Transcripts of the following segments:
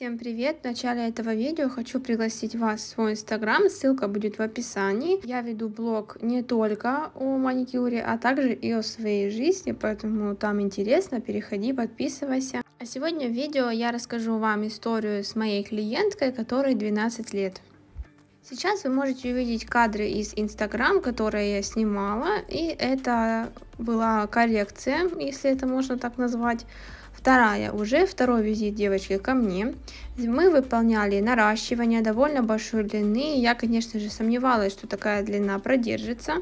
Всем привет! В начале этого видео хочу пригласить вас в свой инстаграм, ссылка будет в описании. Я веду блог не только о маникюре, а также и о своей жизни, поэтому там интересно, переходи, подписывайся. А сегодня в видео я расскажу вам историю с моей клиенткой, которой 12 лет. Сейчас вы можете увидеть кадры из Инстаграм, которые я снимала, и это была коррекция, если это можно так назвать. Вторая, уже второй визит девочки ко мне. Мы выполняли наращивание довольно большой длины, я, конечно же, сомневалась, что такая длина продержится.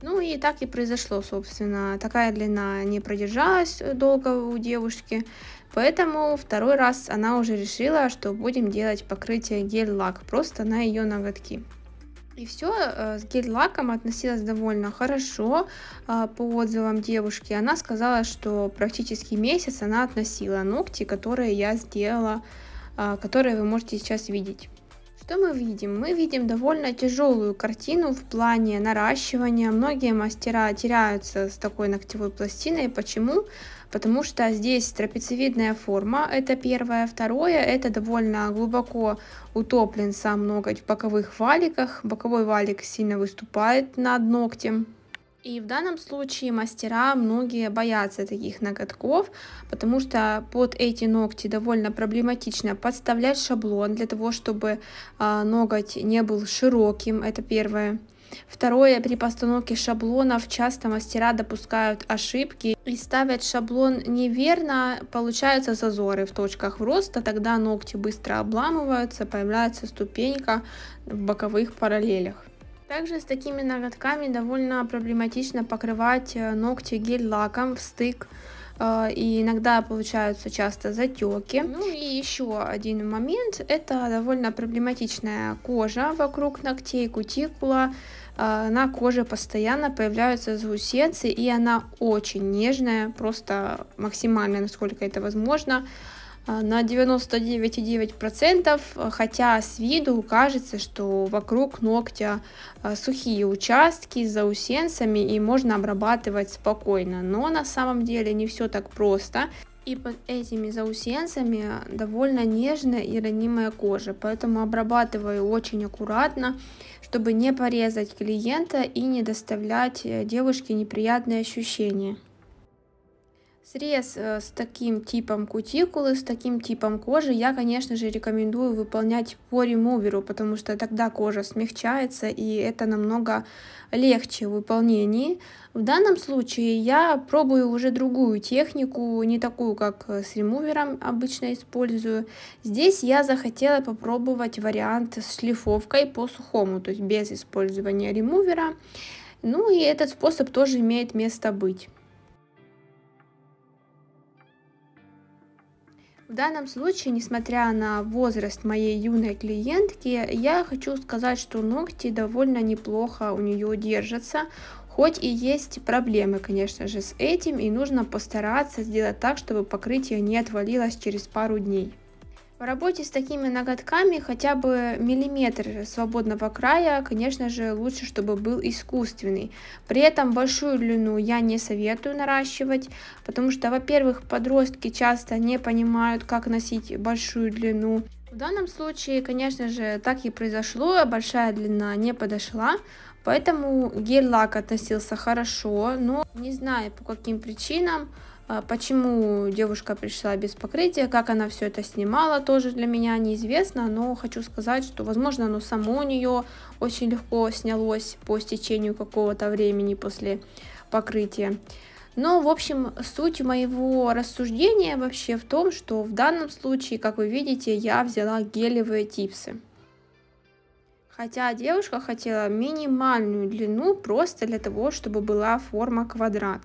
Ну и так и произошло, собственно. Такая длина не продержалась долго у девушки, поэтому второй раз она уже решила, что будем делать покрытие гель-лак просто на ее ноготки. И все, э, с гель-лаком относилась довольно хорошо э, по отзывам девушки. Она сказала, что практически месяц она относила ногти, которые я сделала, э, которые вы можете сейчас видеть. Что мы видим? Мы видим довольно тяжелую картину в плане наращивания. Многие мастера теряются с такой ногтевой пластиной. Почему? Потому что здесь трапециевидная форма, это первое. Второе, это довольно глубоко утоплен сам ноготь в боковых валиках. Боковой валик сильно выступает над ногтем. И в данном случае мастера многие боятся таких ноготков, потому что под эти ногти довольно проблематично подставлять шаблон для того, чтобы а, ноготь не был широким, это первое. Второе, при постановке шаблонов часто мастера допускают ошибки и ставят шаблон неверно, получаются зазоры в точках роста, тогда ногти быстро обламываются, появляется ступенька в боковых параллелях. Также с такими ноготками довольно проблематично покрывать э, ногти гель-лаком в стык, э, и иногда получаются часто затеки. Ну и еще один момент, это довольно проблематичная кожа вокруг ногтей, кутикула. Э, на коже постоянно появляются заусенцы, и она очень нежная, просто максимально, насколько это возможно. А, на 99,9%, а, хотя с виду кажется, что вокруг ногтя а, сухие участки с заусенцами и можно обрабатывать спокойно, но на самом деле не все так просто. И под этими заусенцами довольно нежная и ранимая кожа, поэтому обрабатываю очень аккуратно, чтобы не порезать клиента и не доставлять э, девушке неприятные ощущения. Срез э, с таким типом кутикулы, с таким типом кожи я, конечно же, рекомендую выполнять по ремуверу, потому что тогда кожа смягчается и это намного легче в выполнении. В данном случае я пробую уже другую технику, не такую, как э, с ремувером обычно использую. Здесь я захотела попробовать вариант с шлифовкой по сухому, то есть без использования ремувера. Ну и этот способ тоже имеет место быть. В данном случае, несмотря на возраст моей юной клиентки, я хочу сказать, что ногти довольно неплохо у нее держатся. Хоть и есть проблемы, конечно же, с этим, и нужно постараться сделать так, чтобы покрытие не отвалилось через пару дней. В работе с такими ноготками хотя бы миллиметр свободного края, конечно же, лучше, чтобы был искусственный. При этом большую длину я не советую наращивать, потому что, во-первых, подростки часто не понимают, как носить большую длину. В данном случае, конечно же, так и произошло, большая длина не подошла, поэтому гель-лак относился хорошо, но не знаю по каким причинам а почему девушка пришла без покрытия, как она все это снимала, тоже для меня неизвестно, но хочу сказать, что, возможно, оно само у нее очень легко снялось по стечению какого-то времени после покрытия. Но, в общем, суть моего рассуждения вообще в том, что в данном случае, как вы видите, я взяла гелевые типсы. Хотя девушка хотела минимальную длину просто для того, чтобы была форма квадрат.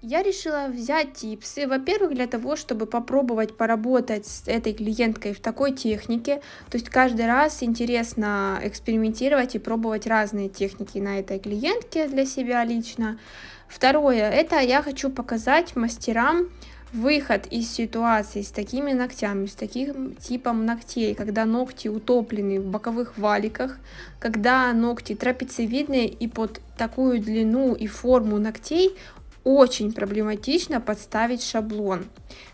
Я решила взять типсы, во-первых, для того, чтобы попробовать поработать с этой клиенткой в такой технике, то есть каждый раз интересно экспериментировать и пробовать разные техники на этой клиентке для себя лично. Второе, это я хочу показать мастерам выход из ситуации с такими ногтями, с таким типом ногтей, когда ногти утоплены в боковых валиках, когда ногти трапециевидные и под такую длину и форму ногтей очень проблематично подставить шаблон.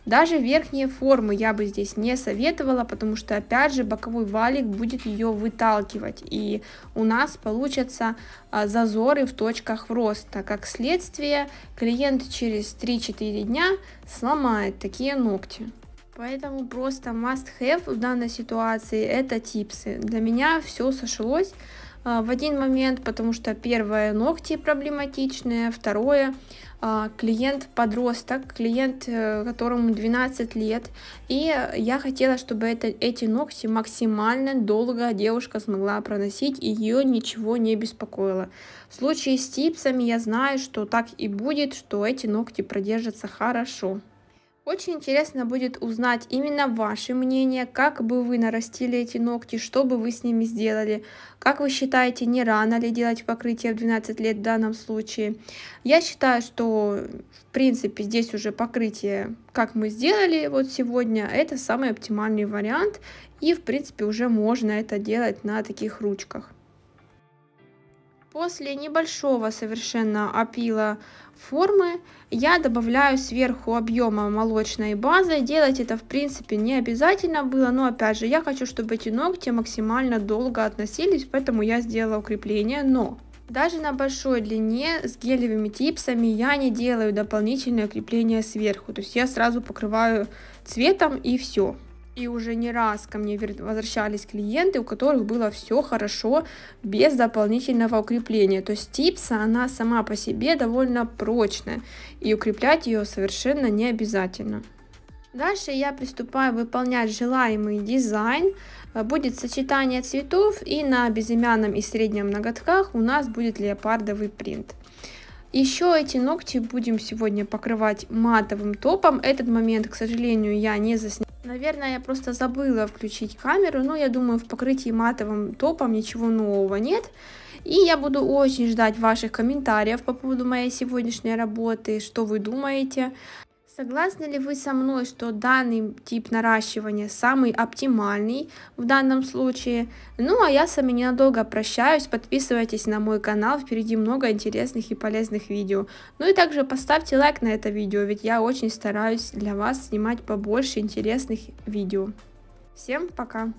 Даже верхние формы я бы здесь не советовала, потому что опять же боковой валик будет ее выталкивать и у нас получатся а, зазоры в точках роста. Как следствие клиент через 3-4 дня сломает такие ногти. Поэтому просто must have в данной ситуации это типсы. Для меня все сошлось. А, в один момент, потому что первое ногти проблематичные, второе а, клиент подросток, э, клиент, которому 12 лет, и я хотела, чтобы это, эти ногти максимально долго девушка смогла проносить, и ее ничего не беспокоило. В случае с типсами я знаю, что так и будет, что эти ногти продержатся хорошо. Очень интересно будет узнать именно ваше мнение, как бы вы нарастили эти ногти, что бы вы с ними сделали, как вы считаете, не рано ли делать покрытие в 12 лет в данном случае. Я считаю, что в принципе здесь уже покрытие, как мы сделали вот сегодня, это самый оптимальный вариант и в принципе уже можно это делать на таких ручках. После небольшого совершенно опила формы я добавляю сверху объема молочной базы. Делать это в принципе не обязательно было, но опять же я хочу, чтобы эти ногти максимально долго относились, поэтому я сделала укрепление, но... Даже на большой длине с гелевыми типсами я не делаю дополнительное крепление сверху, то есть я сразу покрываю цветом и все. И уже не раз ко мне возвращались клиенты, у которых было все хорошо без дополнительного укрепления. То есть типса, она сама по себе довольно прочная, и укреплять ее совершенно не обязательно. Дальше я приступаю выполнять желаемый дизайн. Будет сочетание цветов, и на безымянном и среднем ноготках у нас будет леопардовый принт. Еще эти ногти будем сегодня покрывать матовым топом. Этот момент, к сожалению, я не засняла. Наверное, я просто забыла включить камеру, но я думаю, в покрытии матовым топом ничего нового нет. И я буду очень ждать ваших комментариев по поводу моей сегодняшней работы, что вы думаете. Согласны ли вы со мной, что данный тип наращивания самый оптимальный в данном случае? Ну а я с вами ненадолго прощаюсь, подписывайтесь на мой канал, впереди много интересных и полезных видео. Ну и также поставьте лайк на это видео, ведь я очень стараюсь для вас снимать побольше интересных видео. Всем пока!